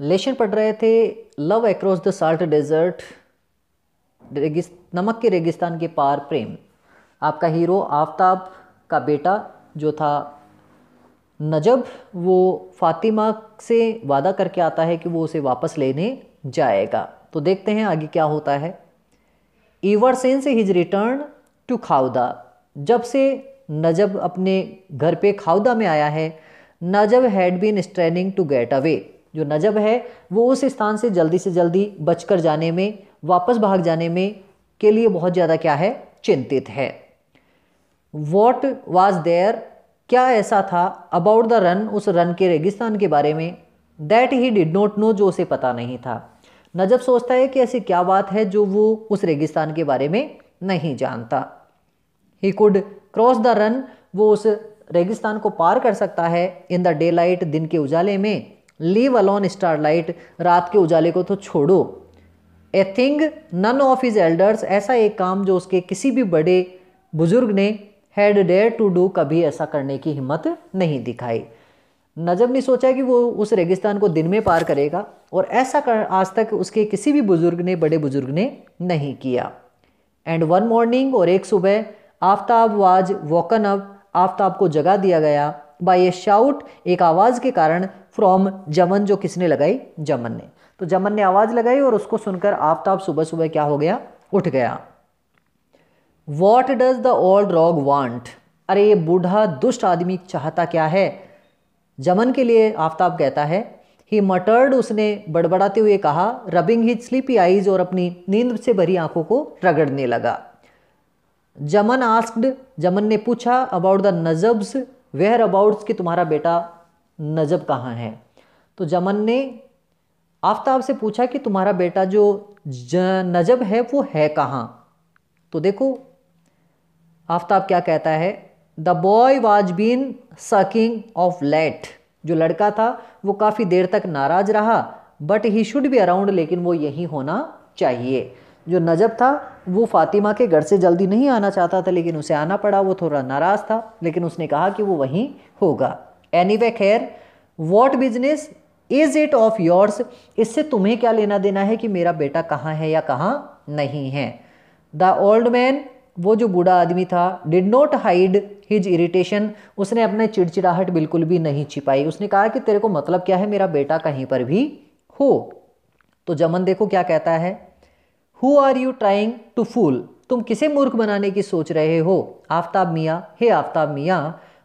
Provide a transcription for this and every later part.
लेशन पढ़ रहे थे love across the salt desert रेगिस नमक के रेगिस्तान के पार प्रेम आपका हीरो आफ्ताब का बेटा जो था नजब वो फातिमा से वादा करके आता है कि वो उसे वापस लेने जाएगा तो देखते हैं आगे क्या होता है ईवर सेन से हिज रिटर्न टू खाउदा जब से नजब अपने घर पे खाउदा में आया है Najab had been straining to get away जो नजब है वो उस स्थान से जल्दी से जल्दी बचकर जाने में वापस भाग जाने में के लिए बहुत ज़्यादा क्या है चिंतित है वॉट वॉज देयर क्या ऐसा था अबाउट द रन उस रन के रेगिस्तान के बारे में that he did not know जो उसे पता नहीं था नजब सोचता है कि ऐसी क्या बात है जो वो उस रेगिस्तान के बारे में नहीं जानता he could cross the Rann वो उस रेगिस्तान को पार कर सकता है इन द डे लाइट दिन के उजाले में लीव अलोन स्टारलाइट रात के उजाले को तो छोड़ो a thing none of his elders ऐसा एक काम जो उसके किसी भी बड़े बुजुर्ग ने हैड डेयर टू डू कभी ऐसा करने की हिम्मत नहीं दिखाई नजब ने सोचा कि वो उस रेगिस्तान को दिन में पार करेगा और ऐसा कर आज तक उसके किसी भी बुजुर्ग ने बड़े बुजुर्ग ने नहीं किया एंड वन मॉर्निंग और एक सुबह Aftab was woken up Aftab को जगा दिया गया बाई ए शाउट एक आवाज़ के कारण फ्रॉम जमन जो किसने लगाई जमन ने तो जमन ने आवाज़ लगाई और उसको सुनकर आफ्ताब सुबह सुबह क्या हो गया उठ गया what does the old rogue want अरे ये बूढ़ा दुष्ट आदमी चाहता क्या है जमन के लिए आफ्ताब कहता है ही मटर्ड उसने बड़बड़ाते हुए कहा रबिंग ही स्लीपी आईज और अपनी नींद से भरी आंखों को रगड़ने लगा जमन आस्क्ड जमन ने पूछा about the Najab's whereabouts कि तुम्हारा बेटा नजब कहाँ है तो जमन ने आफ्ताब से पूछा कि तुम्हारा बेटा जो नजब है वो है कहाँ तो देखो आफ्ताब क्या कहता है the boy was been sulking of late जो लड़का था वो काफ़ी देर तक नाराज रहा but he should be around लेकिन वो यही होना चाहिए जो नजब था वो फातिमा के घर से जल्दी नहीं आना चाहता था लेकिन उसे आना पड़ा वो थोड़ा नाराज़ था लेकिन उसने कहा कि वो वहीं होगा एनी वे खैर what business is it of yours इससे तुम्हें क्या लेना देना है कि मेरा बेटा कहाँ है या कहाँ नहीं है द ओल्ड मैन वो जो बूढ़ा आदमी था did not hide his irritation उसने अपने चिड़चिड़ाहट बिल्कुल भी नहीं छिपाई उसने कहा कि तेरे को मतलब क्या है मेरा बेटा कहीं पर भी हो तो जमन देखो क्या कहता है who are you trying to fool तुम किसे मूर्ख बनाने की सोच रहे हो आफ्ताब मियाँ हे आफ्ताब मियाँ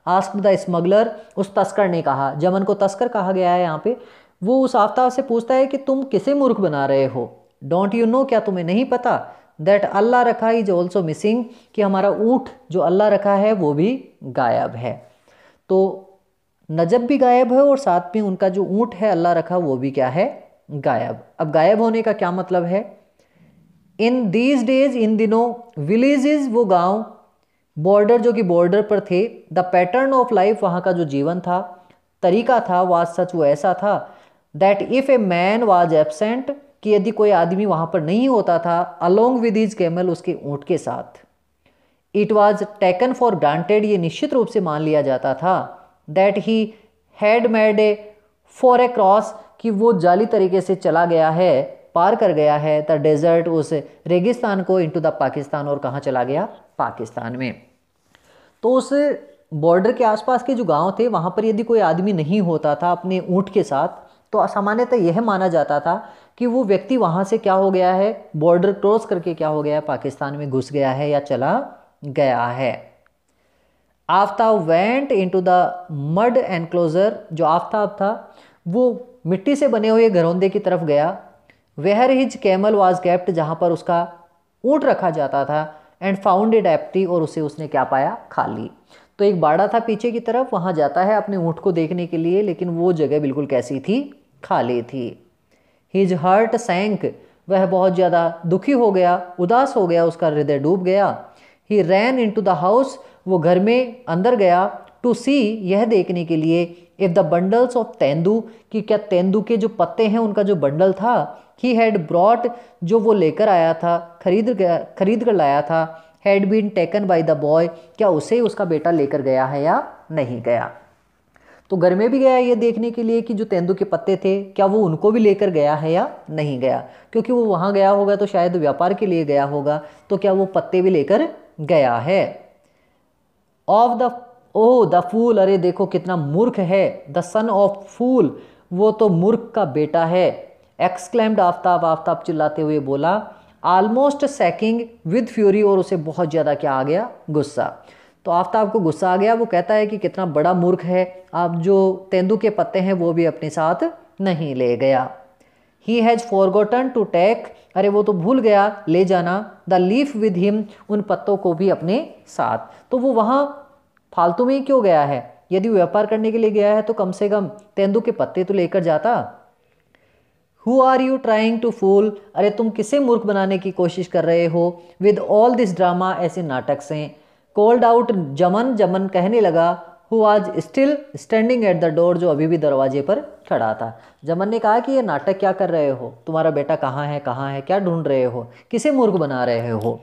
आस्क द स्मगलर उस तस्कर ने कहा जमन को तस्कर कहा गया है यहाँ पे वो उस आफ्ताब से पूछता है कि तुम किसे मूर्ख बना रहे हो डोंट यू नो क्या तुम्हें नहीं पता दैट अल्लाह रखा इज ऑल्सो मिसिंग कि हमारा ऊँट जो अल्लाह रखा है वो भी गायब है तो नजब भी गायब है और साथ में उनका जो ऊँट है अल्लाह रखा वो भी क्या है गायब अब गायब होने का क्या मतलब है इन दीज डेज इन दिनों विलेजेस वो गांव बॉर्डर जो कि बॉर्डर पर थे द पैटर्न ऑफ लाइफ वहाँ का जो जीवन था तरीका था वाज सच वो ऐसा था that if a man was absent कि यदि कोई आदमी वहाँ पर नहीं होता था अलोंग विद हिज कैमल उसके ऊँट के साथ it was taken for granted ये निश्चित रूप से मान लिया जाता था that he had made a for a cross कि वो जाली तरीके से चला गया है पार कर गया है द डेजर्ट उस रेगिस्तान को इंटू द पाकिस्तान और कहाँ चला गया पाकिस्तान में तो उस बॉर्डर के आसपास के जो गांव थे वहाँ पर यदि कोई आदमी नहीं होता था अपने ऊँट के साथ तो असामान्यतः यह माना जाता था कि वो व्यक्ति वहाँ से क्या हो गया है बॉर्डर क्रॉस करके क्या हो गया है पाकिस्तान में घुस गया है या चला गया है Aftab went into the mud enclosure जो आफ्ताब था वो मिट्टी से बने हुए घरौंदे की तरफ गया where his camel was kept जहाँ पर उसका ऊँट रखा जाता था एंड फाउंड इट एप्टी और उसे उसने क्या पाया खाली तो एक बाड़ा था पीछे की तरफ वहाँ जाता है अपने ऊँट को देखने के लिए लेकिन वो जगह बिल्कुल कैसी थी खाली थी हिज हर्ट सैंक वह बहुत ज़्यादा दुखी हो गया उदास हो गया उसका हृदय डूब गया he ran into the house वो घर में अंदर गया टू सी यह देखने के लिए if the bundles of tendu कि क्या तेंदू के जो पत्ते हैं उनका जो बंडल था ही हैड ब्रॉट जो वो लेकर आया था खरीद खरीद कर लाया था had been taken by the boy क्या उसे उसका बेटा लेकर गया है या नहीं गया तो घर में भी गया ये देखने के लिए कि जो तेंदू के पत्ते थे क्या वो उनको भी लेकर गया है या नहीं गया क्योंकि वो वहाँ गया होगा तो शायद व्यापार के लिए गया होगा तो क्या वो पत्ते भी लेकर गया है of the oh the fool अरे देखो कितना मूर्ख है द सन ऑफ फूल वो तो मूर्ख का बेटा है एक्सक्लेम्ड आफ्ताब आफ्ताब चिल्लाते हुए बोला आलमोस्ट सैकिंग विद फ्यूरी और उसे बहुत ज़्यादा क्या आ गया गुस्सा तो आफ्ताब को गुस्सा आ गया वो कहता है कि कितना बड़ा मूर्ख है आप जो तेंदू के पत्ते हैं वो भी अपने साथ नहीं ले गया he has forgotten to take अरे वो तो भूल गया ले जाना द लीफ विद हिम उन पत्तों को भी अपने साथ तो वो वहाँ फालतू में ही क्यों गया है यदि व्यापार करने के लिए गया है तो कम से कम तेंदू के पत्ते तो लेकर जाता who are you trying to fool अरे तुम किसे मूर्ख बनाने की कोशिश कर रहे हो विद ऑल दिस ड्रामा ऐसे नाटक से कोल्ड आउट जमन जमन कहने लगा हु आज still standing at the door जो अभी भी दरवाजे पर खड़ा था जमन ने कहा कि ये नाटक क्या कर रहे हो तुम्हारा बेटा कहाँ है कहाँ है क्या ढूंढ रहे हो किसे मूर्ख बना रहे हो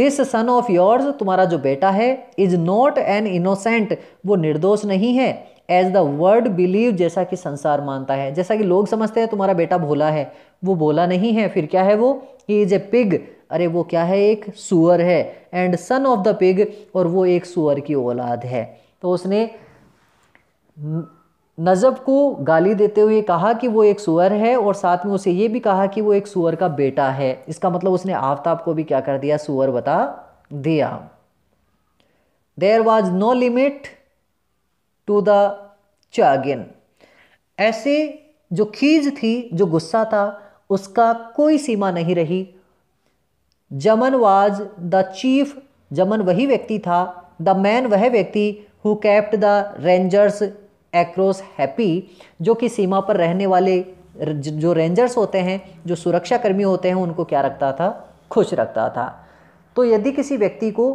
दिस सन ऑफ योर्स तुम्हारा जो बेटा है इज नॉट एन इनोसेंट वो निर्दोष नहीं है एज द वर्ड बिलीव जैसा कि संसार मानता है जैसा कि लोग समझते हैं तुम्हारा बेटा भोला है वो भोला नहीं है फिर क्या है वो ही इज ए पिग अरे वो क्या है एक सुअर है and son of the pig और वो एक सुअर की औलाद है तो उसने नजब को गाली देते हुए कहा कि वो एक सुअर है और साथ में उसे ये भी कहा कि वो एक सुअर का बेटा है इसका मतलब उसने आफ्ताब को भी क्या कर दिया सुअर बता दिया there was no limit to the chagrin ऐसे जो खीज थी जो गुस्सा था उसका कोई सीमा नहीं रही जमन वाज द चीफ जमन वही व्यक्ति था द मैन वह व्यक्ति who kept the rangers across happy जो कि सीमा पर रहने वाले जो रेंजर्स होते हैं जो सुरक्षाकर्मी होते हैं उनको क्या रखता था खुश रखता था तो यदि किसी व्यक्ति को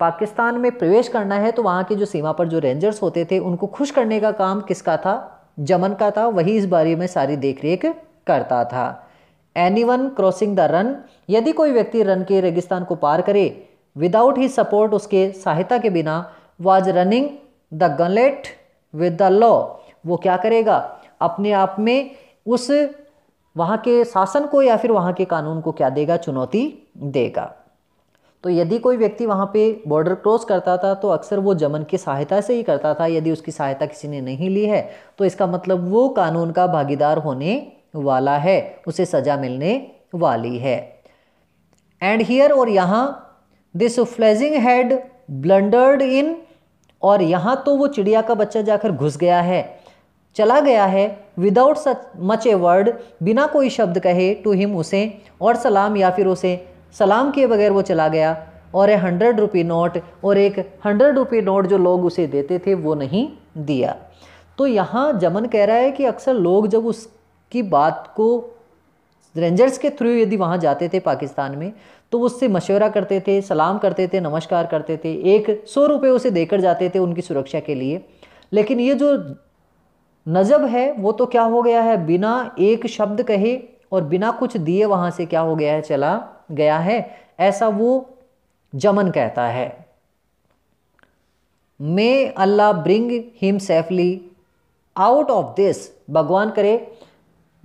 पाकिस्तान में प्रवेश करना है तो वहाँ के जो सीमा पर जो रेंजर्स होते थे उनको खुश करने का काम किसका था जमन का था वही इस बारे में सारी देखरेख करता था anyone crossing the Rann यदि कोई व्यक्ति रन के रेगिस्तान को पार करे विदाउट ही सपोर्ट उसके सहायता के बिना was running the gauntlet with the law वो क्या करेगा अपने आप में उस वहाँ के शासन को या फिर वहाँ के कानून को क्या देगा चुनौती देगा तो यदि कोई व्यक्ति वहाँ पे बॉर्डर क्रॉस करता था तो अक्सर वो जमन की सहायता से ही करता था यदि उसकी सहायता किसी ने नहीं ली है तो इसका मतलब वो कानून का भागीदार होने वाला है उसे सज़ा मिलने वाली है एंड हियर और यहाँ दिस फ्लैजिंग हैड ब्लंडर्ड इन और यहाँ तो वो चिड़िया का बच्चा जाकर घुस गया है चला गया है without such much a word बिना कोई शब्द कहे टू हिम उसे और सलाम या फिर उसे सलाम किए बगैर वो चला गया और एक हंड्रेड रुपी नोट और एक हंड्रेड रुपी नोट जो लोग उसे देते थे वो नहीं दिया तो यहाँ जमन कह रहा है कि अक्सर लोग जब उसकी बात को रेंजर्स के थ्रू यदि वहाँ जाते थे पाकिस्तान में तो उससे मशवरा करते थे सलाम करते थे नमस्कार करते थे एक सौ रुपये उसे देकर जाते थे उनकी सुरक्षा के लिए लेकिन ये जो नजब है वो तो क्या हो गया है बिना एक शब्द कहे और बिना कुछ दिए वहाँ से क्या हो गया है चला गया है ऐसा वो जमन कहता है may Allah bring him safely out of this भगवान करे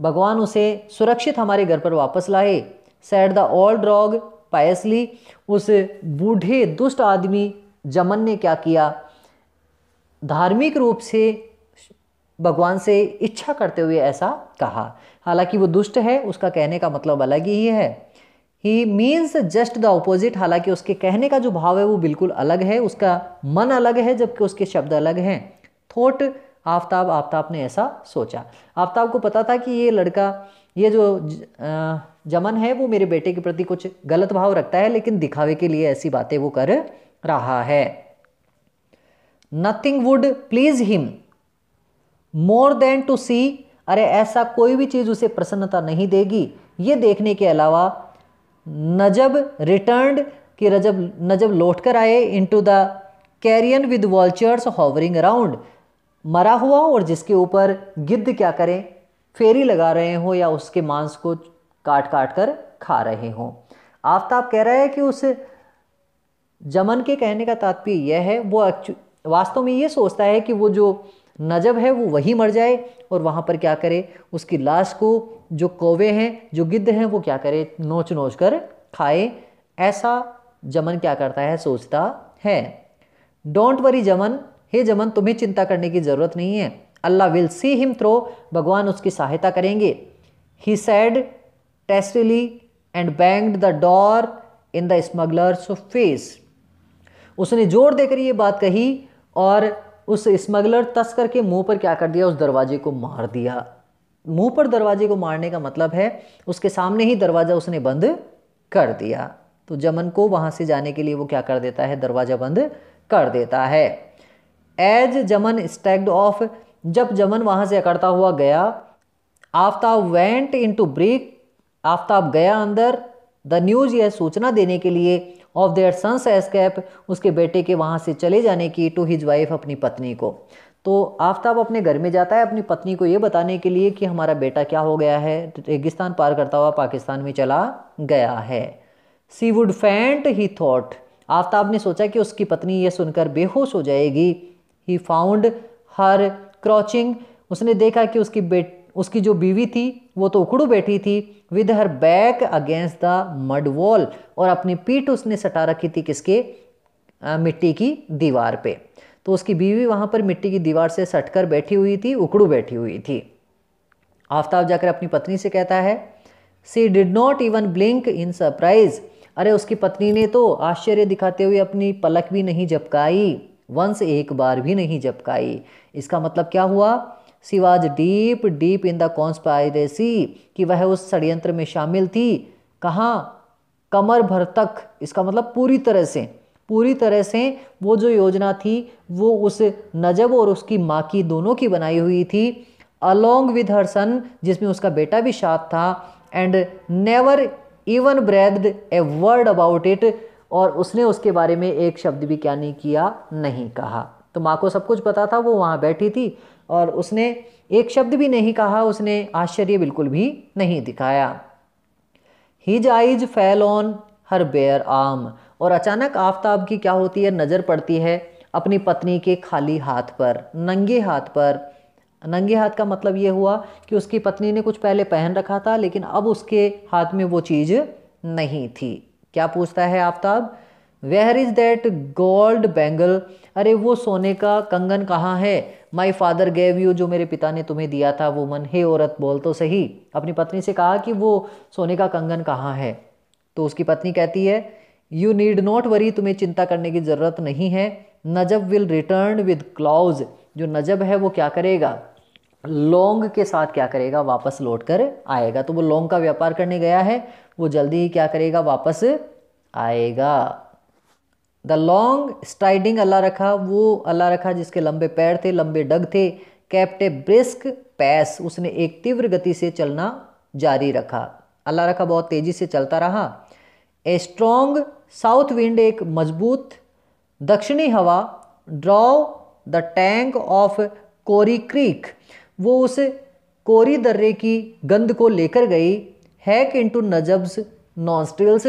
भगवान उसे सुरक्षित हमारे घर पर वापस लाए said the old rogue piously उस बूढ़े दुष्ट आदमी जमन ने क्या किया धार्मिक रूप से भगवान से इच्छा करते हुए ऐसा कहा हालांकि वो दुष्ट है उसका कहने का मतलब अलग ही है ही मीन्स जस्ट द ऑपोजिट हालांकि उसके कहने का जो भाव है वो बिल्कुल अलग है उसका मन अलग है जबकि उसके शब्द अलग हैं थोट आफ्ताब आफ्ताब ने ऐसा सोचा आफ्ताब को पता था कि ये लड़का ये जो जमन है वो मेरे बेटे के प्रति कुछ गलत भाव रखता है लेकिन दिखावे के लिए ऐसी बातें वो कर रहा है nothing would please him more than to see अरे ऐसा कोई भी चीज़ उसे प्रसन्नता नहीं देगी ये देखने के अलावा नजब रिटर्न कि रजब नजब लौट कर आए into the carrion with vultures hovering around मरा हुआ और जिसके ऊपर गिद्ध क्या करें फेरी लगा रहे हों या उसके मांस को काट काट कर खा रहे हों आफ्ताब कह रहा है कि उस जमन के कहने का तात्पर्य यह है वो वास्तव में ये सोचता है कि वो जो नजब है वो वहीं मर जाए और वहाँ पर क्या करे उसकी लाश को जो कौवे हैं जो गिद्ध हैं वो क्या करे नोच नोच कर खाए ऐसा जमन क्या करता है सोचता है डोंट वरी जमन हे जमन तुम्हें चिंता करने की ज़रूरत नहीं है Allah will see him through भगवान उसकी सहायता करेंगे ही said testily and banged the door in the smuggler's face उसने जोर देकर ये बात कही और उस स्मगलर तस्कर के मुंह पर क्या कर दिया उस दरवाजे को मार दिया मुंह पर दरवाजे को मारने का मतलब है उसके सामने ही दरवाज़ा उसने बंद कर दिया तो जमन को वहां से जाने के लिए वो क्या कर देता है दरवाज़ा बंद कर देता है एज जमन स्टैग्ड ऑफ जब जमन वहां से अकड़ता हुआ गया Aftab went in to break Aftab गया अंदर द न्यूज़ यह सूचना देने के लिए ऑफ देयर सन्स एस्केप उसके बेटे के वहाँ से चले जाने की टू हिज वाइफ अपनी पत्नी को तो आफ्ताब अपने घर में जाता है अपनी पत्नी को ये बताने के लिए कि हमारा बेटा क्या हो गया है रेगिस्तान पार करता हुआ पाकिस्तान में चला गया है she would faint he thought Aftab ने सोचा कि उसकी पत्नी ये सुनकर बेहोश हो जाएगी ही फाउंड हर क्रॉचिंग उसने देखा कि उसकी बेट उसकी जो बीवी थी वो तो उखड़ू बैठी थी with her back against the mud wall और अपनी पीठ उसने सटा रखी थी किसके आ, मिट्टी की दीवार पे तो उसकी बीवी वहां पर मिट्टी की दीवार से सटकर बैठी हुई थी उखड़ू बैठी हुई थी आफ्ताब जाकर अपनी पत्नी से कहता है she did not even blink in surprise अरे उसकी पत्नी ने तो आश्चर्य दिखाते हुए अपनी पलक भी नहीं झपकाई वंस एक बार भी नहीं झपकाई इसका मतलब क्या हुआ she was deep deep in the conspiracy कि वह उस षडयंत्र में शामिल थी कहाँ कमर भर तक इसका मतलब पूरी तरह से पूरी तरह से वो जो योजना थी वो उस नजब और उसकी माँ की दोनों की बनाई हुई थी अलोंग विद हर सन जिसमें उसका बेटा भी साथ था and never even breathed a word about it और उसने उसके बारे में एक शब्द भी क्या नहीं किया नहीं कहा तो माँ को सब कुछ पता था वो वहाँ बैठी थी और उसने एक शब्द भी नहीं कहा उसने आश्चर्य बिल्कुल भी नहीं दिखाया his eyes fell on her bare arm और अचानक आफ्ताब की क्या होती है नज़र पड़ती है अपनी पत्नी के खाली हाथ पर नंगे हाथ पर नंगे हाथ का मतलब ये हुआ कि उसकी पत्नी ने कुछ पहले पहन रखा था लेकिन अब उसके हाथ में वो चीज़ नहीं थी क्या पूछता है Aftab where is that gold bangle अरे वो सोने का कंगन कहाँ है माई फादर गेव यू जो मेरे पिता ने तुम्हें दिया था वो मन हे औरत बोल तो सही अपनी पत्नी से कहा कि वो सोने का कंगन कहाँ है तो उसकी पत्नी कहती है यू नीड नॉट वरी तुम्हें चिंता करने की ज़रूरत नहीं है Najab will return with clothes जो नजब है वो क्या करेगा लोंग के साथ क्या करेगा वापस लौट कर आएगा तो वो लौंग का व्यापार करने गया है वो जल्दी ही क्या करेगा वापस आएगा द लॉन्ग स्ट्राइडिंग अल्लाह रखा वो अल्लाह रखा जिसके लंबे पैर थे लंबे डग थे कैप्टे ब्रिस्क पैस उसने एक तीव्र गति से चलना जारी रखा अल्लाह रखा बहुत तेज़ी से चलता रहा ए स्ट्रोंग साउथ विंड एक मजबूत दक्षिणी हवा draw the tang of Kori Creek वो उस कोरी दर्रे की गंध को लेकर गई हैक इनटू नजब्स नॉन्स्ट्रिल्स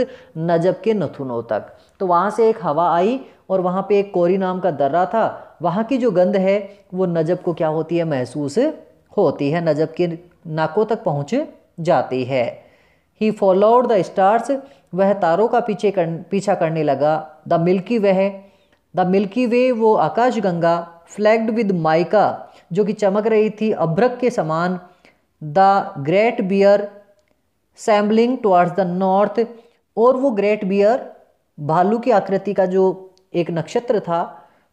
नजब के नथुनों तक तो वहाँ से एक हवा आई और वहाँ पे एक कोरी नाम का दर्रा था वहाँ की जो गंध है वो नजब को क्या होती है महसूस होती है नजब के नाकों तक पहुँच जाती है ही फॉलोड द स्टार्स वह तारों का पीछे कर पीछा करने लगा द मिल्की वह द मिल्की वे वो आकाश गंगा फ्लैग्ड विद माइका जो कि चमक रही थी अभ्रक के समान the Great Bear shambling towards the north और वो ग्रेट बियर भालू की आकृति का जो एक नक्षत्र था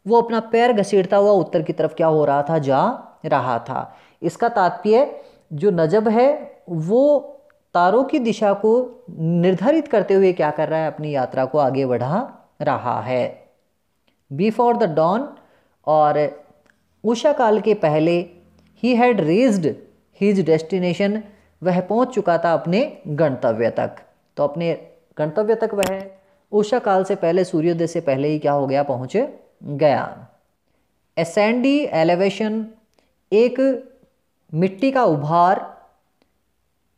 वो अपना पैर घसीटता हुआ उत्तर की तरफ क्या हो रहा था जा रहा था इसका तात्पर्य जो नजब है वो तारों की दिशा को निर्धारित करते हुए क्या कर रहा है अपनी यात्रा को आगे बढ़ा रहा है बिफोर द डॉन और उषा काल के पहले ही हैड रेज्ड हिज डेस्टिनेशन वह पहुंच चुका था अपने गंतव्य तक तो अपने गंतव्य तक वह उषा काल से पहले सूर्योदय से पहले ही क्या हो गया पहुंचे गया एसेंडी एलिवेशन एक मिट्टी का उभार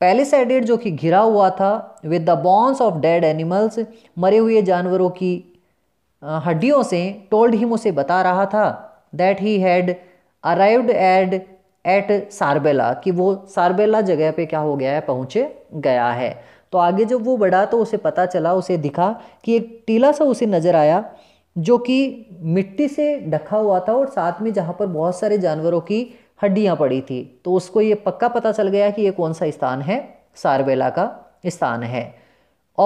पैलिसाइडेड जो कि घिरा हुआ था with the bones of dead animals मरे हुए जानवरों की हड्डियों से टोल्ड हिम उसे बता रहा था दैट ही हैड अराइव्ड एड एट सारबेला कि वो सारबेला जगह पे क्या हो गया है पहुंचे गया है तो आगे जब वो बढ़ा तो उसे पता चला उसे दिखा कि एक टीला सा उसे नज़र आया जो कि मिट्टी से ढका हुआ था और साथ में जहाँ पर बहुत सारे जानवरों की हड्डियाँ पड़ी थी तो उसको ये पक्का पता चल गया कि ये कौन सा स्थान है सारवेला का स्थान है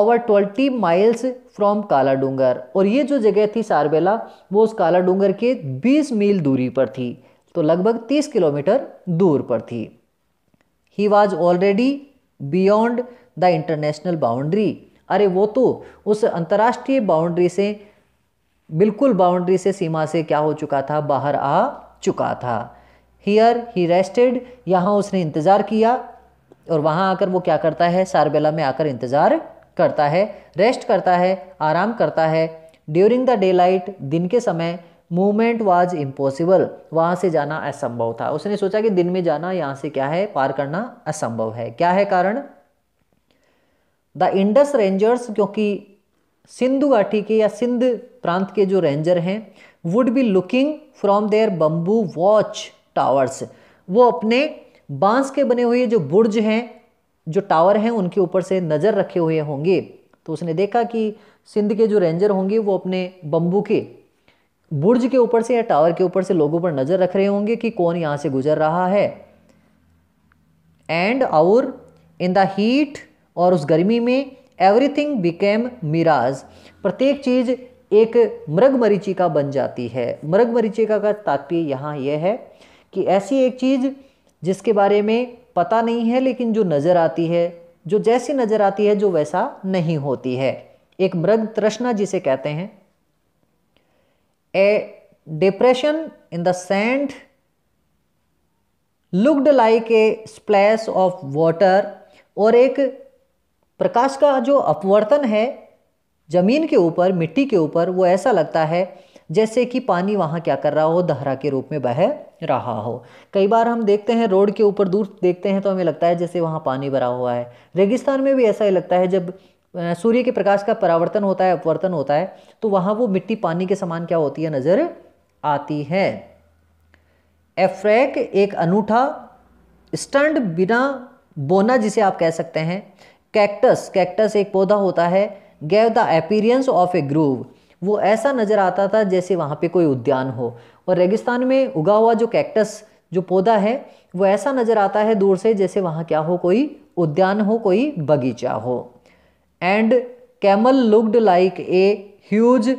ओवर ट्वेंटी माइल्स फ्रॉम काला डूंगर और ये जो जगह थी सारवेला वो उस काला डूंगर के 20 मील दूरी पर थी तो लगभग 30 किलोमीटर दूर पर थी he was already beyond the international boundary अरे वो तो उस अंतर्राष्ट्रीय बाउंड्री से बिल्कुल बाउंड्री से सीमा से क्या हो चुका था बाहर आ चुका था हियर ही रेस्टेड यहाँ उसने इंतज़ार किया और वहाँ आकर वो क्या करता है सारबेला में आकर इंतज़ार करता है रेस्ट करता है आराम करता है ड्यूरिंग द डे लाइट दिन के समय मूवमेंट वाज इम्पॉसिबल वहाँ से जाना असंभव था उसने सोचा कि दिन में जाना यहाँ से क्या है पार करना असंभव है क्या है कारण द इंडस रेंजर्स क्योंकि सिंधु घाटी के या सिंध प्रांत के जो रेंजर हैं would be looking from their bamboo watch towers वो अपने बांस के बने हुए जो बुर्ज हैं जो टावर हैं उनके ऊपर से नज़र रखे हुए होंगे तो उसने देखा कि सिंध के जो रेंजर होंगे वो अपने बंबू के बुर्ज के ऊपर से या टावर के ऊपर से लोगों पर नज़र रख रहे होंगे कि कौन यहाँ से गुजर रहा है एंड और इन द हीट और उस गर्मी में एवरीथिंग बिकेम मिराज प्रत्येक चीज़ एक मृग मरीचिका बन जाती है मृग मरीचिका का तात्पर्य यहाँ यह है कि ऐसी एक चीज़ जिसके बारे में पता नहीं है लेकिन जो नज़र आती है जो जैसी नज़र आती है जो वैसा नहीं होती है एक मृग तृष्णा जिसे कहते हैं a depression in the sand looked like a splash of water और एक प्रकाश का जो अपवर्तन है ज़मीन के ऊपर मिट्टी के ऊपर वो ऐसा लगता है जैसे कि पानी वहाँ क्या कर रहा हो दहरा के रूप में बह रहा हो कई बार हम देखते हैं रोड के ऊपर दूर देखते हैं तो हमें लगता है जैसे वहाँ पानी भरा हुआ है रेगिस्तान में भी ऐसा ही लगता है जब सूर्य के प्रकाश का परावर्तन होता है अपवर्तन होता है तो वहाँ वो मिट्टी पानी के समान क्या होती है नज़र आती है एफ्रैक एक अनूठा स्टंड बिना बोना जिसे आप कह सकते हैं कैक्टस कैक्टस एक पौधा होता है gave the appearance of a grove वो ऐसा नज़र आता था जैसे वहाँ पे कोई उद्यान हो और रेगिस्तान में उगा हुआ जो कैक्टस जो पौधा है वो ऐसा नज़र आता है दूर से जैसे वहाँ क्या हो कोई उद्यान हो कोई बगीचा हो and camel looked like a huge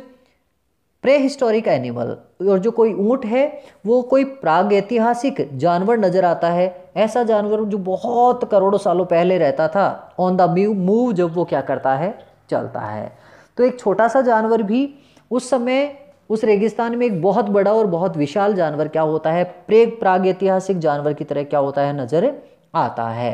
prehistoric animal और जो कोई ऊँट है वो कोई प्राग ऐतिहासिक जानवर नज़र आता है ऐसा जानवर जो बहुत करोड़ों सालों पहले रहता था ऑन द मूव मूव जब वो क्या करता है चलता है तो एक छोटा सा जानवर भी उस समय उस रेगिस्तान में एक बहुत बड़ा और बहुत विशाल जानवर क्या होता है प्रेग प्राग ऐतिहासिक जानवर की तरह क्या होता है नज़र आता है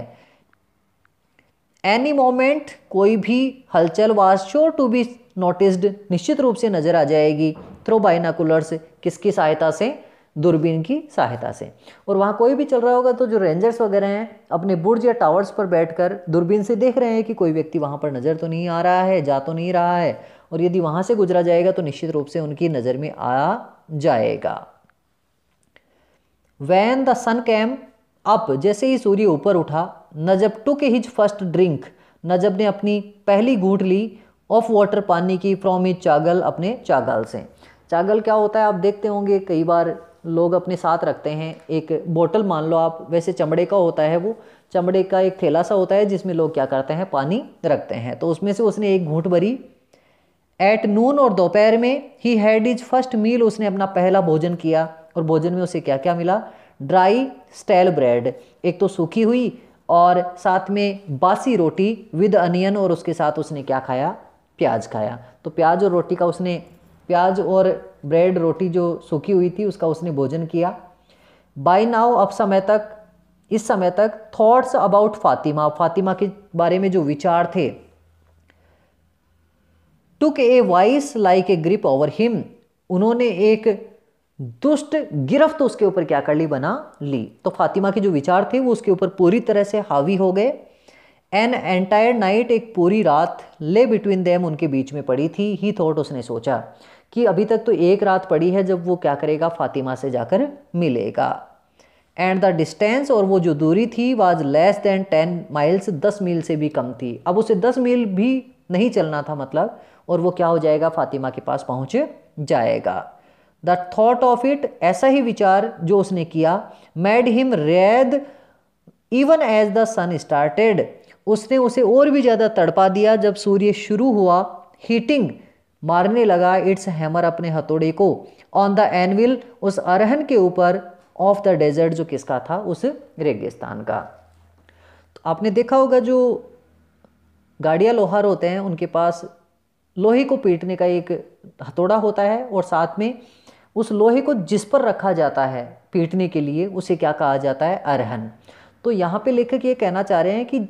एनी मोमेंट कोई भी हलचल was sure to be noticed निश्चित रूप से नज़र आ जाएगी थ्रो बाइनाकुलर से किसकी सहायता से दूरबीन की सहायता से और वहाँ कोई भी चल रहा होगा तो जो रेंजर्स वगैरह हैं अपने बुर्ज या टावर्स पर बैठकर दूरबीन से देख रहे हैं कि कोई व्यक्ति वहाँ पर नज़र तो नहीं आ रहा है जा तो नहीं रहा है और यदि वहाँ से गुजरा जाएगा तो निश्चित रूप से उनकी नज़र में आ जाएगा when the sun came up जैसे ही सूर्य ऊपर उठा Najab took his first drink Najab ने अपनी पहली घूट ली ऑफ वाटर पानी की फ्रॉम हिज चागल अपने चागल से चागल क्या होता है आप देखते होंगे कई बार लोग अपने साथ रखते हैं एक बोतल मान लो आप वैसे चमड़े का होता है वो चमड़े का एक थैला सा होता है जिसमें लोग क्या करते हैं पानी रखते हैं तो उसमें से उसने एक घूंट भरी एट नून और दोपहर में ही हैड इज फर्स्ट मील उसने अपना पहला भोजन किया और भोजन में उसे क्या क्या मिला ड्राई स्टाइल ब्रेड एक तो सूखी हुई और साथ में बासी रोटी विद अनियन और उसके साथ उसने क्या खाया प्याज खाया तो प्याज और रोटी का उसने प्याज और ब्रेड रोटी जो सूखी हुई थी उसका उसने भोजन किया बाय नाउ अब समय तक इस समय तक थॉट्स अबाउट फातिमा फातिमा के बारे में जो विचार थे took a vice like a grip over him उन्होंने एक दुष्ट गिरफ्त उसके ऊपर क्या कर ली बना ली तो फातिमा के जो विचार थे वो उसके ऊपर पूरी तरह से हावी हो गए एन एंटायर नाइट एक पूरी रात ले बिटवीन देम उनके बीच में पड़ी थी ही थॉट उसने सोचा कि अभी तक तो एक रात पड़ी है जब वो क्या करेगा फातिमा से जाकर मिलेगा एंड द डिस्टेंस और वो जो दूरी थी was less than ten miles दस मील से भी कम थी अब उसे दस मील भी नहीं चलना था मतलब और वो क्या हो जाएगा फातिमा के पास पहुँच जाएगा द थॉट ऑफ इट ऐसा ही विचार जो उसने किया made him rather even as the sun started उसने उसे और भी ज़्यादा तड़पा दिया जब सूर्य शुरू हुआ हीटिंग मारने लगा इट्स हैमर अपने हथौड़े को ऑन द एनविल उस अरहन के ऊपर ऑफ द डेजर्ट जो किसका था उस रेगिस्तान का तो आपने देखा होगा जो गाड़िया लोहार होते हैं उनके पास लोहे को पीटने का एक हथौड़ा होता है और साथ में उस लोहे को जिस पर रखा जाता है पीटने के लिए उसे क्या कहा जाता है अरहन तो यहाँ पे लेखक ये कहना चाह रहे हैं कि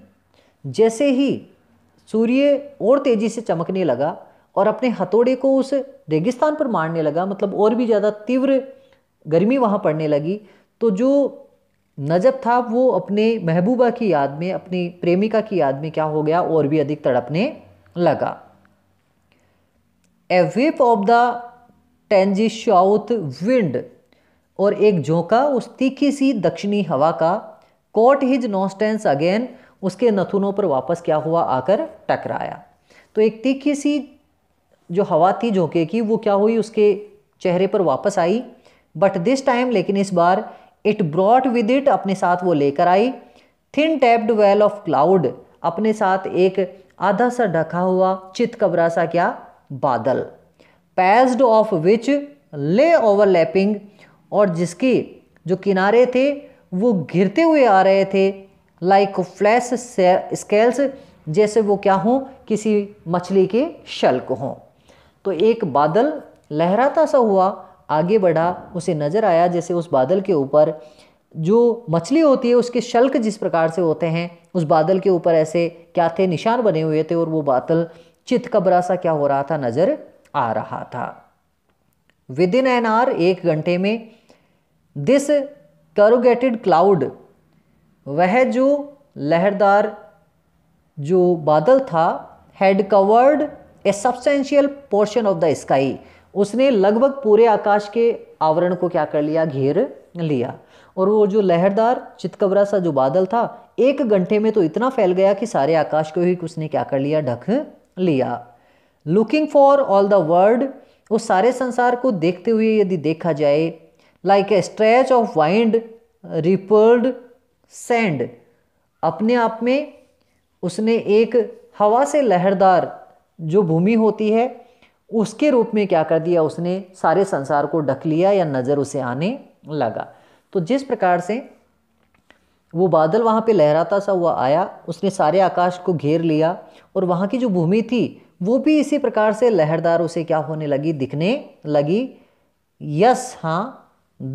जैसे ही सूर्य और तेज़ी से चमकने लगा और अपने हथौड़े को उस रेगिस्तान पर मारने लगा मतलब और भी ज़्यादा तीव्र गर्मी वहाँ पड़ने लगी तो जो नजब था वो अपने महबूबा की याद में अपनी प्रेमिका की याद में क्या हो गया और भी अधिक तड़पने लगा a waft of the tangy south wind और एक झोंका उस तीखी सी दक्षिणी हवा का कॉट हिज नॉस्टेंस अगेन उसके नथुनों पर वापस क्या हुआ आकर टकराया तो एक तीखी सी जो हवा थी झोंके की वो क्या हुई उसके चेहरे पर वापस आई बट दिस टाइम लेकिन इस बार इट ब्रॉट विद इट अपने साथ वो लेकर आई thin tapped veil of cloud अपने साथ एक आधा सा ढका हुआ चित कबरा सा क्या बादल पैस्ड ऑफ विच ले ओवरलैपिंग और जिसके जो किनारे थे वो घिरते हुए आ रहे थे लाइक फ्लैश स्केल्स जैसे वो क्या हों किसी मछली के शल्क हों तो एक बादल लहराता सा हुआ आगे बढ़ा उसे नज़र आया जैसे उस बादल के ऊपर जो मछली होती है उसके शल्क जिस प्रकार से होते हैं उस बादल के ऊपर ऐसे क्या थे निशान बने हुए थे और वो बादल चित कबरा सा क्या हो रहा था नज़र आ रहा था विद इन एन आर एक घंटे में दिस करोगेटेड क्लाउड वह जो लहरदार जो बादल था had covered a substantial portion of the sky उसने लगभग पूरे आकाश के आवरण को क्या कर लिया घेर लिया और वो जो लहरदार चितकबरा सा जो बादल था एक घंटे में तो इतना फैल गया कि सारे आकाश को ही उसने क्या कर लिया ढक लिया looking for all the world उस सारे संसार को देखते हुए यदि देखा जाए like a stretch of wind rippled sand अपने आप में उसने एक हवा से लहरदार जो भूमि होती है उसके रूप में क्या कर दिया उसने सारे संसार को ढक लिया या नज़र उसे आने लगा तो जिस प्रकार से वो बादल वहाँ पे लहराता सा हुआ आया उसने सारे आकाश को घेर लिया और वहाँ की जो भूमि थी वो भी इसी प्रकार से लहरदार उसे क्या होने लगी दिखने लगी यस हाँ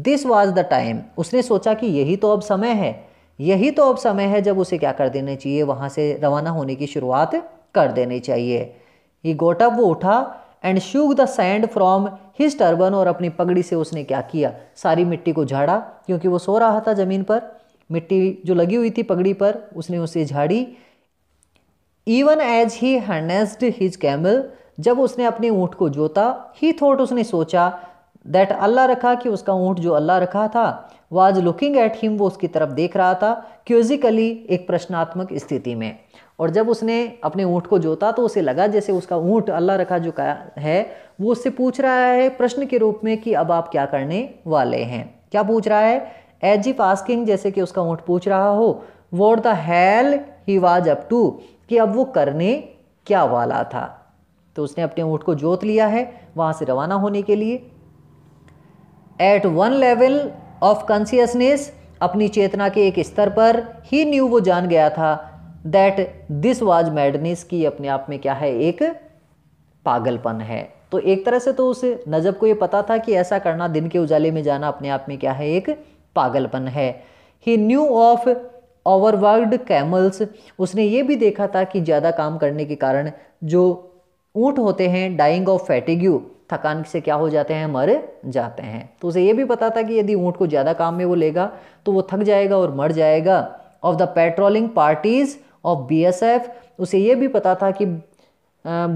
दिस वाज द टाइम उसने सोचा कि यही तो अब समय है यही तो अब समय है जब उसे क्या कर देना चाहिए वहाँ से रवाना होने की शुरुआत कर देनी चाहिए ही गोट अप वो उठा and shook the sand from his turban और अपनी पगड़ी से उसने क्या किया सारी मिट्टी को झाड़ा क्योंकि वो सो रहा था ज़मीन पर मिट्टी जो लगी हुई थी पगड़ी पर उसने उसे झाड़ी even as he harnessed his camel जब उसने अपने ऊँट को जोता ही थॉट उसने सोचा दैट अल्लाह रखा कि उसका ऊँट जो अल्लाह रखा था वो आज लुकिंग एट हिम वो उसकी तरफ देख रहा था क्यूजिकली एक प्रश्नात्मक स्थिति में और जब उसने अपने ऊँट को जोता तो उसे लगा जैसे उसका ऊँट अल्लाह रखा जो है वो उससे पूछ रहा है प्रश्न के रूप में कि अब आप क्या करने वाले हैं क्या पूछ रहा है एज इफ आस्किंग जैसे कि उसका ऊँट पूछ रहा हो what the hell he was up to कि अब वो करने क्या वाला था तो उसने अपने ऊँट को जोत लिया है वहाँ से रवाना होने के लिए at one level of consciousness अपनी चेतना के एक स्तर पर ही न्यू वो जान गया था दैट दिस वॉज मैडनेस की अपने आप में क्या है एक पागलपन है तो एक तरह से तो उस नजब को ये पता था कि ऐसा करना दिन के उजाले में जाना अपने आप में क्या है एक पागलपन है he knew of overworld camels उसने ये भी देखा था कि ज़्यादा काम करने के कारण जो ऊँट होते हैं डाइंग ऑफ फैटिग्यू थकान से क्या हो जाते हैं मर जाते हैं तो उसे ये भी पता था कि यदि ऊँट को ज़्यादा काम में वो लेगा तो वो थक जाएगा और मर जाएगा of the patrolling parties of BSF उसे ये भी पता था कि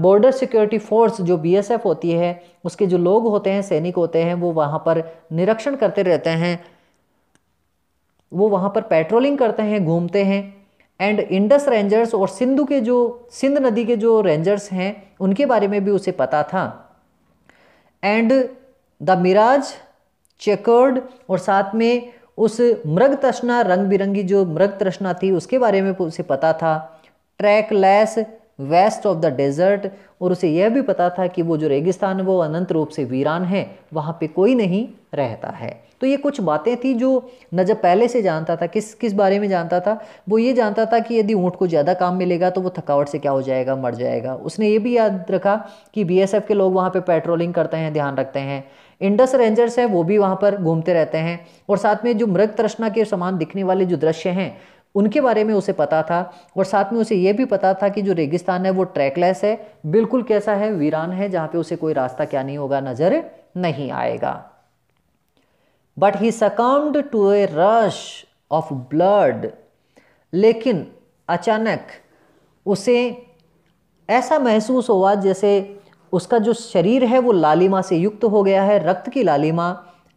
बॉर्डर सिक्योरिटी फोर्स जो बीएसएफ होती है उसके जो लोग होते हैं सैनिक होते हैं वो वहाँ पर निरीक्षण करते रहते हैं वो वहाँ पर पेट्रोलिंग करते हैं घूमते हैं एंड इंडस रेंजर्स और सिंधु के जो सिंध नदी के जो रेंजर्स हैं उनके बारे में भी उसे पता था एंड द मिराज चेकर्ड और साथ में उस मृग तृष्णा रंग बिरंगी जो मृग तृष्णा थी उसके बारे में उसे पता था trackless waste of the desert और उसे यह भी पता था कि वो जो रेगिस्तान वो अनंत रूप से वीरान है वहाँ पे कोई नहीं रहता है तो ये कुछ बातें थी जो नजब पहले से जानता था किस किस बारे में जानता था वो ये जानता था कि यदि ऊँट को ज़्यादा काम मिलेगा तो वो थकावट से क्या हो जाएगा मर जाएगा उसने ये भी याद रखा कि बी के लोग वहाँ पे पेट्रोलिंग करते हैं ध्यान रखते हैं इंडस रेंजर्स हैं वो भी वहाँ पर घूमते रहते हैं और साथ में जो मृग तृष्णा के समान दिखने वाले जो दृश्य हैं उनके बारे में उसे पता था और साथ में उसे यह भी पता था कि जो रेगिस्तान है वो ट्रैकलेस है बिल्कुल कैसा है वीरान है जहाँ पे उसे कोई रास्ता क्या नहीं होगा नज़र नहीं आएगा but he succumbed to a rush of blood लेकिन अचानक उसे ऐसा महसूस हुआ जैसे उसका जो शरीर है वो लालिमा से युक्त हो गया है रक्त की लालिमा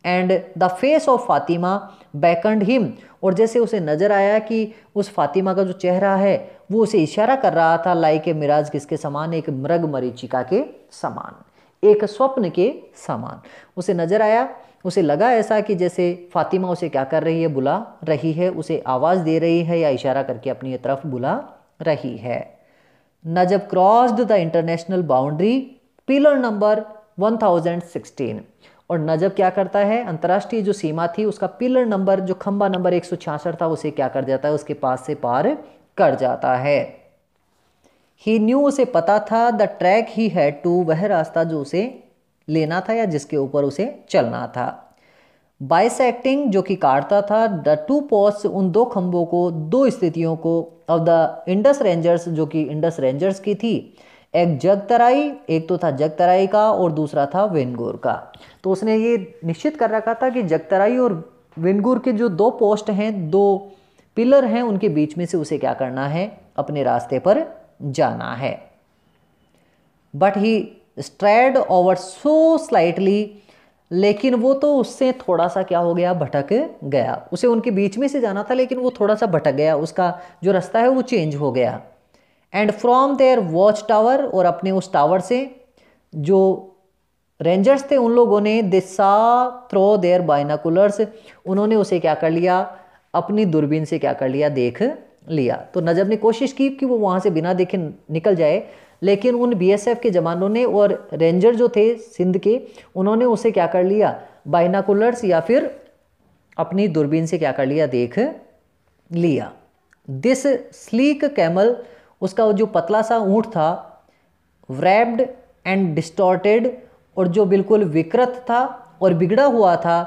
and the face of Fatima beckoned him और जैसे उसे नज़र आया कि उस फातिमा का जो चेहरा है वो उसे इशारा कर रहा था लाइक ए मिराज किसके समान एक मृग मरीचिका के समान एक स्वप्न के समान उसे नज़र आया उसे लगा ऐसा कि जैसे फातिमा उसे क्या कर रही है बुला रही है उसे आवाज़ दे रही है या इशारा करके अपनी तरफ बुला रही है न जब crossed the international boundary pillar number 1016 और नजब क्या करता है अंतर्राष्ट्रीय जो सीमा थी उसका पिलर नंबर जो खंबा नंबर एक था उसे क्या कर जाता है उसके पास से पार कर जाता है ही न्यू उसे पता था the track he had to वह रास्ता जो उसे लेना था या जिसके ऊपर उसे चलना था बाइसेक्टिंग जो कि काटता था द टू पोस्ट उन दो खंभों को दो स्थितियों को ऑफ द इंडस रेंजर्स जो कि इंडस रेंजर्स की थी एक जगतराई एक तो था जग तराई का और दूसरा था वेनगुर का तो उसने ये निश्चित कर रखा था कि जगतराई और वेनगुर के जो दो पोस्ट हैं दो पिलर हैं उनके बीच में से उसे क्या करना है अपने रास्ते पर जाना है but he strayed over so slightly लेकिन वो तो उससे थोड़ा सा क्या हो गया भटक गया उसे उनके बीच में से जाना था लेकिन वो थोड़ा सा भटक गया उसका जो रास्ता है वो चेंज हो गया and from their watch tower और अपने उस टावर से जो रेंजर्स थे उन लोगों ने दिसा थ्रो देयर बाइनाकुलर्स उन्होंने उसे क्या कर लिया अपनी दूरबीन से क्या कर लिया देख लिया तो नजब ने कोशिश की कि वो वहाँ से बिना देखे निकल जाए लेकिन उन बीएसएफ के जवानों ने और रेंजर जो थे सिंध के उन्होंने उसे क्या कर लिया बाइनाकुलर्स या फिर अपनी दूरबीन से क्या कर लिया देख लिया दिस स्लीक कैमल उसका जो पतला सा ऊँट था व्रैप्ड एंड डिस्टॉर्टेड और जो बिल्कुल विकृत था और बिगड़ा हुआ था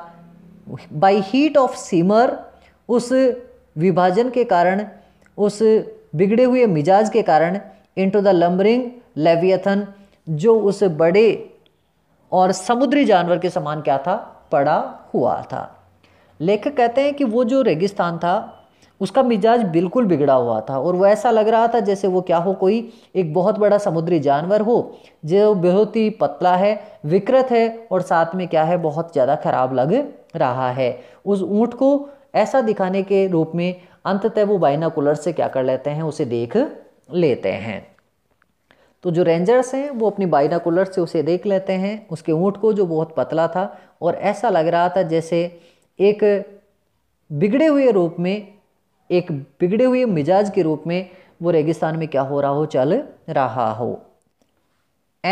बाय हीट ऑफ सीमर उस विभाजन के कारण उस बिगड़े हुए मिजाज के कारण इनटू द लम्बरिंग लेवियथन जो उस बड़े और समुद्री जानवर के समान क्या था पड़ा हुआ था लेखक कहते हैं कि वो जो रेगिस्तान था उसका मिजाज बिल्कुल बिगड़ा हुआ था और वो ऐसा लग रहा था जैसे वो क्या हो कोई एक बहुत बड़ा समुद्री जानवर हो जो बहुत ही पतला है विकृत है और साथ में क्या है बहुत ज़्यादा खराब लग रहा है उस ऊँट को ऐसा दिखाने के रूप में अंततः वो बाइनाकुलर से क्या कर लेते हैं उसे देख लेते हैं तो जो रेंजर्स हैं वो अपनी बाइनाकुलर से उसे देख लेते हैं उसके ऊँट को जो बहुत पतला था और ऐसा लग रहा था जैसे एक बिगड़े हुए रूप में एक बिगड़े हुए मिजाज के रूप में वो रेगिस्तान में क्या हो रहा हो चल रहा हो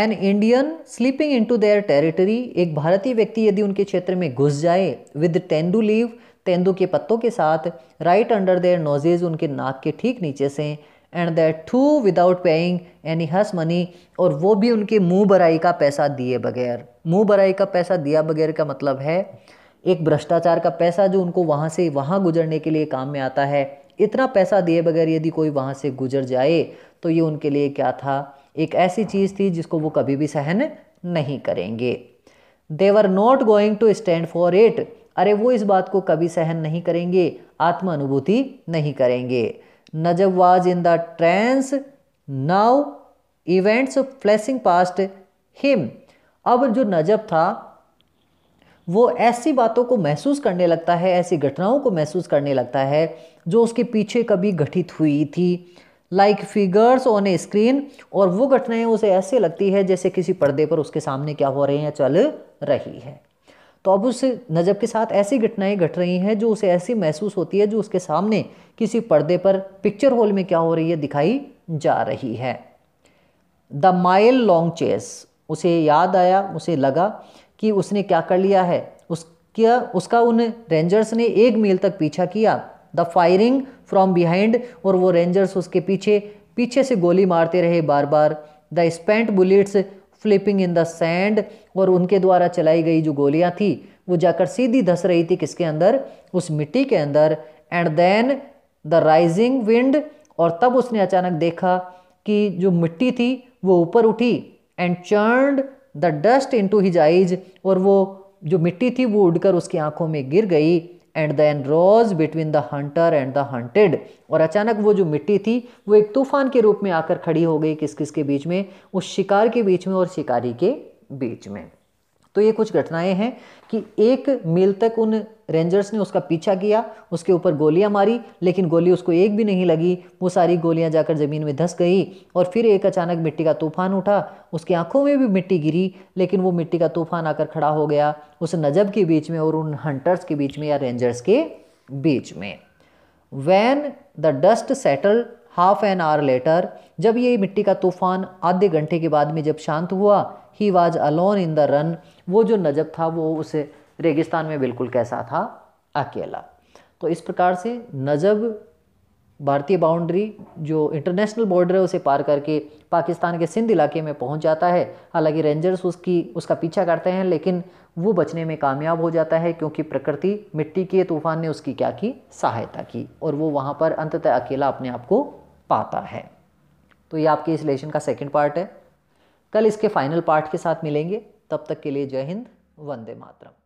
an Indian slipping into their territory एक भारतीय व्यक्ति यदि उनके क्षेत्र में घुस जाए विद टेंडू लीव तेंदू के पत्तों के साथ राइट अंडर देयर नोजेज उनके नाक के ठीक नीचे से and there too without paying any hush money और वो भी उनके मुंह बराई का पैसा दिए बगैर मुंह बराई का पैसा दिया बगैर का मतलब है एक भ्रष्टाचार का पैसा जो उनको वहाँ से वहाँ गुजरने के लिए काम में आता है इतना पैसा दिए बगैर यदि कोई वहाँ से गुजर जाए तो ये उनके लिए क्या था एक ऐसी चीज़ थी जिसको वो कभी भी सहन नहीं करेंगे they're not going to stand for it अरे वो इस बात को कभी सहन नहीं करेंगे आत्म अनुभूति नहीं करेंगे Najab was in the trance now events flashing past him अब जो नजब था वो ऐसी बातों को महसूस करने लगता है ऐसी घटनाओं को महसूस करने लगता है जो उसके पीछे कभी घटित हुई थी like figures on a screen और वो घटनाएं उसे ऐसे लगती है जैसे किसी पर्दे पर उसके सामने क्या हो रहे हैं चल रही है तो अब उस नजब के साथ ऐसी घटनाएं घट रही हैं जो उसे ऐसी महसूस होती है जो उसके सामने किसी पर्दे पर पिक्चर हॉल में क्या हो रही है दिखाई जा रही है द माइल लॉन्ग चेस उसे याद आया उसे लगा कि उसने क्या कर लिया है उसका उसका उन रेंजर्स ने एक मील तक पीछा किया द फायरिंग फ्रॉम बिहाइंड और वो रेंजर्स उसके पीछे पीछे से गोली मारते रहे बार बार the spent bullets flipping in the sand और उनके द्वारा चलाई गई जो गोलियां थी वो जाकर सीधी धस रही थी किसके अंदर उस मिट्टी के अंदर and then the rising wind और तब उसने अचानक देखा कि जो मिट्टी थी वो ऊपर उठी and churned the dust into his eyes और वो जो मिट्टी थी वो उड़कर उसकी आंखों में गिर गई and then rose between the hunter and the hunted और अचानक वो जो मिट्टी थी वो एक तूफान के रूप में आकर खड़ी हो गई किस किस के बीच में उस शिकार के बीच में और शिकारी के बीच में तो ये कुछ घटनाएं हैं कि एक मील तक उन रेंजर्स ने उसका पीछा किया उसके ऊपर गोलियां मारी लेकिन गोली उसको एक भी नहीं लगी वो सारी गोलियां जाकर ज़मीन में धंस गई और फिर एक अचानक मिट्टी का तूफान उठा उसकी आंखों में भी मिट्टी गिरी लेकिन वो मिट्टी का तूफान आकर खड़ा हो गया उस नजब के बीच में और उन हंटर्स के बीच में या रेंजर्स के बीच में when the dust settled half an hour later जब ये मिट्टी का तूफान आधे घंटे के बाद में जब शांत हुआ he was alone in the Rann वो जो नजब था वो उसे रेगिस्तान में बिल्कुल कैसा था अकेला तो इस प्रकार से नजब भारतीय बाउंड्री जो इंटरनेशनल बॉर्डर है उसे पार करके पाकिस्तान के सिंध इलाके में पहुंच जाता है हालांकि रेंजर्स उसकी उसका पीछा करते हैं लेकिन वो बचने में कामयाब हो जाता है क्योंकि प्रकृति मिट्टी के तूफान ने उसकी क्या की सहायता की और वो वहाँ पर अंततः अकेला अपने आप को पाता है तो ये आपके इस लेशन का सेकेंड पार्ट है कल इसके फाइनल पार्ट के साथ मिलेंगे तब तक के लिए जय हिंद वंदे मातरम